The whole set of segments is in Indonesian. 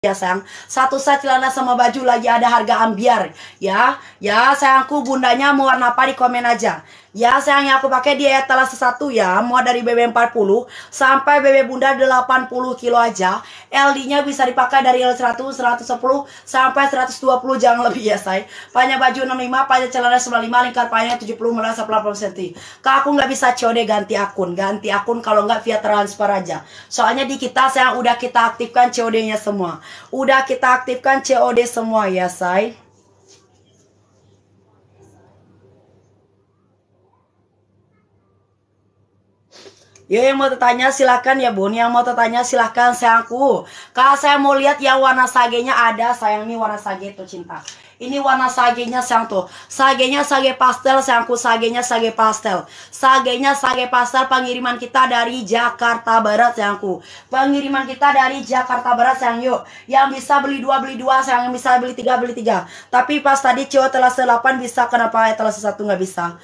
ya sayang satu set celana sama baju lagi ada harga ambiar ya ya sayangku bundanya mau warna apa di komen aja Ya, sayang yang aku pakai di etalase satu ya, mau ya, dari BB40 sampai BB Bunda 80 kilo aja. LD-nya bisa dipakai dari L100, 110 sampai 120 jangan lebih ya, say. Panjang baju 65, panjang celana 95, lingkar panjang 70 melas 80 cm. Kak, aku nggak bisa COD ganti akun, ganti akun kalau nggak via transfer aja. Soalnya di kita sayang udah kita aktifkan COD-nya semua. Udah kita aktifkan COD semua ya, say. Ya yang mau tanya silahkan ya bun Yang mau tanya silahkan sayangku Kak saya mau lihat ya warna sagenya ada Sayang ini warna sage itu cinta Ini warna sagenya sayang tuh Sagenya sage pastel sayangku Sagenya sage pastel Sagenya sage pastel pengiriman kita dari Jakarta Barat sayangku Pengiriman kita dari Jakarta Barat sayang yuk Yang bisa beli dua beli dua sayang Yang bisa beli tiga beli tiga Tapi pas tadi cowok telah 8 bisa Kenapa telah satu gak bisa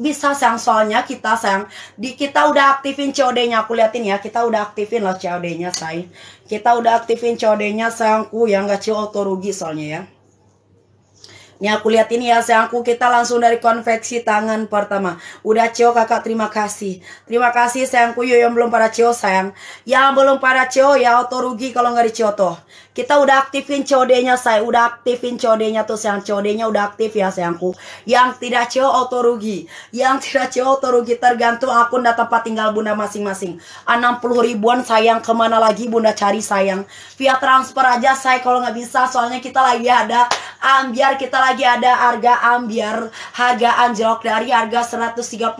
bisa sayang soalnya kita sayang di kita udah aktifin COD-nya aku liatin ya kita udah aktifin loh COD-nya sayang kita udah aktifin COD-nya sayangku yang gak auto rugi soalnya ya Nih aku lihat ini ya sayangku kita langsung dari konveksi tangan pertama. Udah Cio kakak terima kasih. Terima kasih sayangku yo yang belum pada Cio sayang. Yang belum pada Cio ya auto rugi kalau nggak di Cio toh. Kita udah aktifin COD-nya saya, udah aktifin COD-nya tuh sayang. COD-nya udah aktif ya sayangku. Yang tidak Cio auto rugi. Yang tidak Cio auto rugi tergantung akun dan tempat tinggal bunda masing-masing. 60 ribuan sayang kemana lagi bunda cari sayang. Via transfer aja saya kalau nggak bisa soalnya kita lagi ada ambiar kita lagi ada harga ambiar harga anjlok dari harga 130.000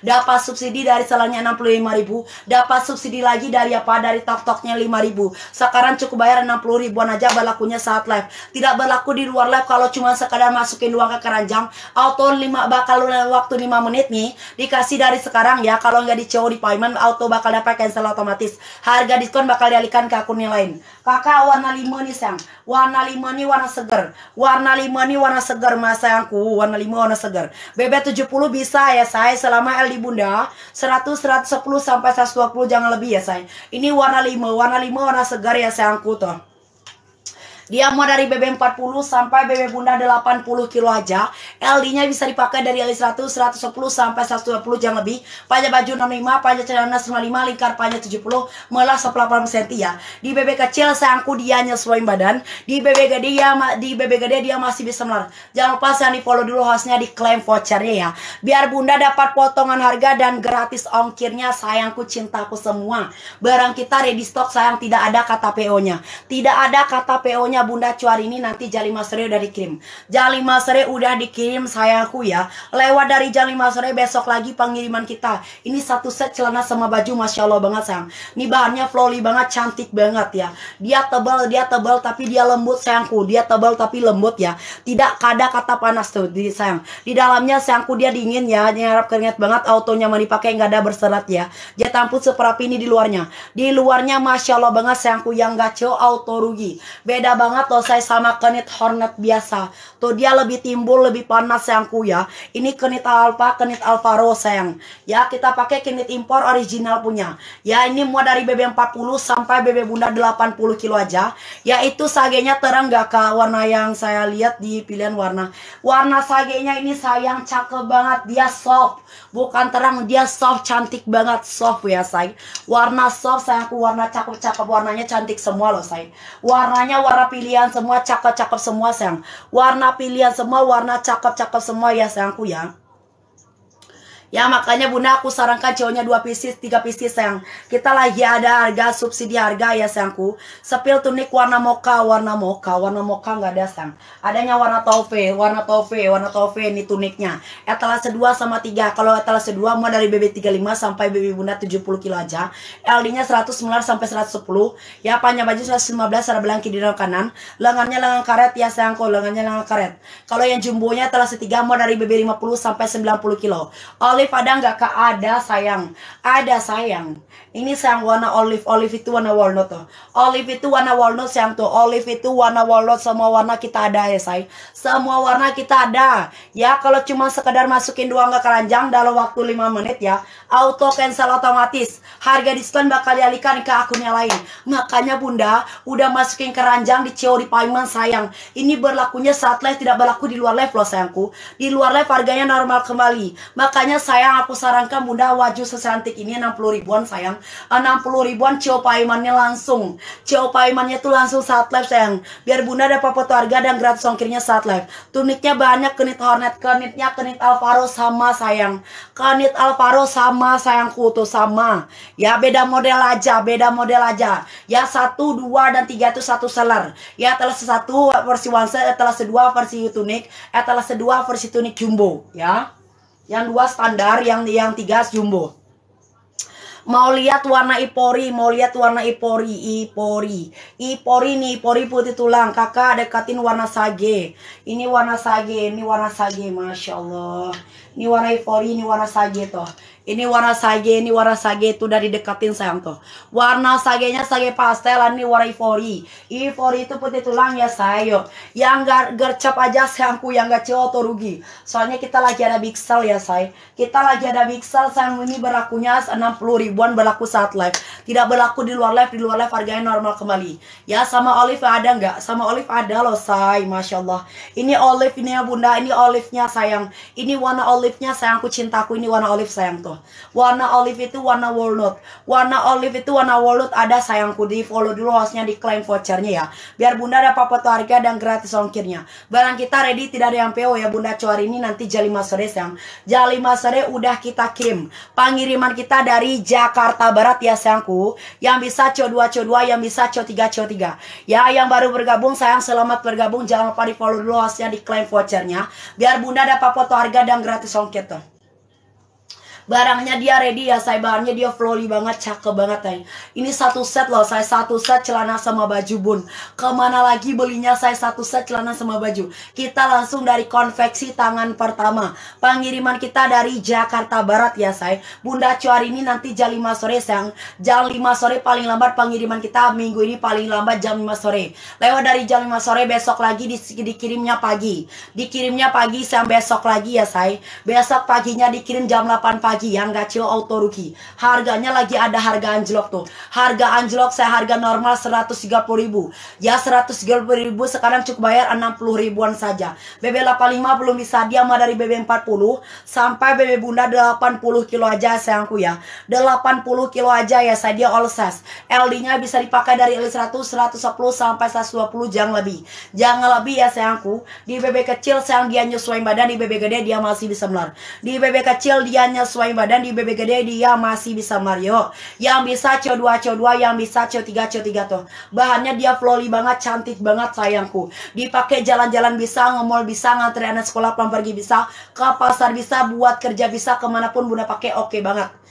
dapat subsidi dari selangnya 65.000 dapat subsidi lagi dari apa dari tok-toknya 5.000 sekarang cukup bayar 60 ribuan aja berlakunya saat live tidak berlaku di luar live kalau cuma sekadar masukin uang ke keranjang auto 5 bakal waktu 5 menit nih dikasih dari sekarang ya kalau nggak di CO di payment auto bakal dapat cancel otomatis harga diskon bakal dialihkan ke akun yang lain kakak warna 5 nih sayang warna 5 nih warna segar warna lima nih warna segar mas sayangku warna lima warna segar BB 70 bisa ya saya selama L di bunda 100 110 sampai 120 jangan lebih ya saya ini warna lima warna lima warna segar ya sayangku toh dia mau dari BB40 sampai BB Bunda 80 kilo aja. LD-nya bisa dipakai dari L 100 110 sampai 120 jam lebih. Panjang baju 65, panjang celana 95, lingkar panjang 70, melah 18 cm ya. Di BB kecil sayangku angku dia nyesuaiin badan. Di BB gede ya di BB gede dia masih bisa melar. Jangan lupa saya di follow dulu hostnya di claim vouchernya ya. Biar Bunda dapat potongan harga dan gratis ongkirnya sayangku cintaku semua. Barang kita ready stock sayang tidak ada kata PO-nya. Tidak ada kata PO-nya punya Bunda ini nanti jali Masre udah dikirim. jali Masre udah dikirim sayangku ya. Lewat dari jali Masre besok lagi pengiriman kita. Ini satu set celana sama baju Masya Allah banget sayang. Ini bahannya flowly banget, cantik banget ya. Dia tebal, dia tebal tapi dia lembut sayangku. Dia tebal tapi lembut ya. Tidak kada kata panas tuh di sayang. Di dalamnya sayangku dia dingin ya. Nyerap keringat banget, autonya mau dipakai nggak ada berserat ya. Dia pun seperapi ini di luarnya. Di luarnya Masya Allah banget sayangku yang gaco auto rugi. Beda banget banget loh saya sama kenit hornet biasa. Tuh dia lebih timbul, lebih panas sayangku ya. Ini kenit alfa, kenit alvaro sayang. Ya kita pakai kenit impor original punya. Ya ini muat dari BB 40 sampai BB Bunda 80 kilo aja. Ya itu sagenya terang gak kak warna yang saya lihat di pilihan warna. Warna sagenya ini sayang cakep banget. Dia soft. Bukan terang, dia soft cantik banget. Soft ya say. Warna soft sayangku warna cakep-cakep. Warnanya cantik semua loh sayang. Warnanya warna pilihan semua cakep-cakep semua sayang warna pilihan semua warna cakep-cakep semua ya sayangku ya Ya makanya bunda aku sarankan cowoknya dua pieces, tiga pieces sayang. Kita lagi ada harga subsidi harga ya sayangku. Sepil tunik warna moka, warna moka, warna moka nggak ada sayang. Adanya warna toffee, warna toffee, warna toffee ini tuniknya. Etalase 2 sama tiga Kalau etalase 2 mau dari BB 35 sampai BB bunda 70 kilo aja. LD-nya 100 melar sampai 110. Ya panjang baju 115 sarah belangki di dalam kanan. Lengannya lengan karet ya sayangku, lengannya lengan karet. Kalau yang jumbonya etalase tiga mau dari BB 50 sampai 90 kilo. All olive ada nggak kak? Ada sayang, ada sayang. Ini sayang warna olive, olive itu warna walnut tuh. Olive itu warna walnut sayang tuh. Olive itu warna walnut, semua warna kita ada ya say. Semua warna kita ada. Ya kalau cuma sekedar masukin doang ke keranjang dalam waktu 5 menit ya. Auto cancel otomatis. Harga diskon bakal dialihkan ke akunnya lain. Makanya bunda, udah masukin keranjang di CEO di sayang. Ini berlakunya saat live tidak berlaku di luar live loh sayangku. Di luar live harganya normal kembali. Makanya sayang aku sarankan bunda wajah sesantik ini 60 ribuan sayang 60 ah, ribuan CO paimannya langsung CO paimannya tuh langsung saat live sayang biar bunda dapat foto harga dan gratis ongkirnya saat live tuniknya banyak kenit hornet kenitnya kenit Alvaro sama sayang kenit Alvaro sama sayang tuh sama ya beda model aja beda model aja ya satu dua dan tiga itu satu seller ya telah satu versi one set telah kedua versi tunik eh, telah kedua versi tunik jumbo ya yang dua standar, yang yang tiga jumbo. Mau lihat warna ipori, mau lihat warna ipori, ipori. Ipori nih, ipori putih tulang. Kakak dekatin warna sage. Ini warna sage, ini warna sage, Masya Allah. Ini warna ipori, ini warna sage toh. Ini warna sage, ini warna sage itu dari dekatin sayang tuh. Warna sagenya sage pastel, ini warna ivory. Ivory itu putih tulang ya sayang. Yang gak gercep aja sayangku, yang gak cowok atau rugi. Soalnya kita lagi ada big sale ya say. Kita lagi ada big sale sayang ini berlakunya 60 ribuan berlaku saat live. Tidak berlaku di luar live, di luar live harganya normal kembali. Ya sama olive ada nggak? Sama olive ada loh say, masya Allah. Ini olive ini ya bunda, ini olive-nya sayang. Ini warna olive-nya sayangku cintaku, ini warna olive sayang tuh. Warna olive itu warna walnut. Warna olive itu warna walnut ada sayangku di follow dulu hostnya di claim vouchernya ya. Biar bunda dapat foto harga dan gratis ongkirnya. Barang kita ready tidak ada yang PO ya bunda cuari ini nanti jam 5 sore sayang. Jam 5 sore udah kita kirim. Pengiriman kita dari Jakarta Barat ya sayangku. Yang bisa CO2 CO2 yang bisa CO3 CO3. Ya yang baru bergabung sayang selamat bergabung. Jangan lupa di follow dulu hostnya di claim vouchernya. Biar bunda dapat foto harga dan gratis ongkir tuh barangnya dia ready ya saya bahannya dia flowy banget cakep banget say ini satu set loh saya satu set celana sama baju bun kemana lagi belinya saya satu set celana sama baju kita langsung dari konveksi tangan pertama pengiriman kita dari Jakarta Barat ya saya Bunda Cuar ini nanti jam 5 sore sayang jam 5 sore paling lambat pengiriman kita minggu ini paling lambat jam 5 sore lewat dari jam 5 sore besok lagi di, dikirimnya pagi dikirimnya pagi sampai besok lagi ya saya besok paginya dikirim jam 8 pagi lagi yang gak cilo auto rugi. Harganya lagi ada harga anjlok tuh. Harga anjlok saya harga normal 130 ribu. Ya 130 ribu sekarang cukup bayar 60 ribuan saja. BB85 belum bisa dia mah dari BB40 sampai BB Bunda 80 kilo aja sayangku ya. 80 kilo aja ya saya dia all size. LD-nya bisa dipakai dari L100, 110 sampai 120 jangan lebih. Jangan lebih ya sayangku. Di BB kecil sayang dia nyesuai badan, di BB gede dia masih bisa melar. Di BB kecil dia nyesuai paling badan di BB dia masih bisa Mario. Yang bisa CO2, CO2, yang bisa CO3, CO3 tuh. Bahannya dia floli banget, cantik banget sayangku. Dipakai jalan-jalan bisa, ngemol bisa, nganterin anak sekolah pulang pergi bisa, ke pasar bisa, buat kerja bisa, kemanapun bunda pakai oke okay banget.